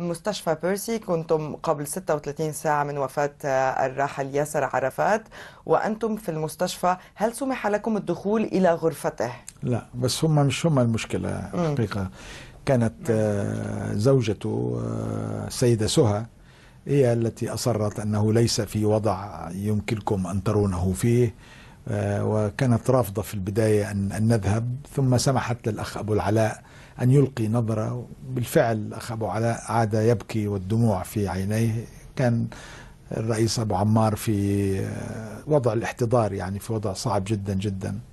مستشفى بيرسي كنتم قبل 36 ساعة من وفاة آه، الراحل ياسر عرفات وأنتم في المستشفى هل سمح لكم الدخول إلى غرفته؟ لا بس هم مش هم المشكلة حقيقة كانت آه، زوجته آه، سيدة سهى هي التي أصرت أنه ليس في وضع يمكنكم أن ترونه فيه آه، وكانت رافضة في البداية أن نذهب ثم سمحت للأخ أبو العلاء أن يلقي نظرة بالفعل الأخ أبو علاء عاد يبكي والدموع في عينيه كان الرئيس أبو عمار في آه، وضع الاحتضار يعني في وضع صعب جدا جدا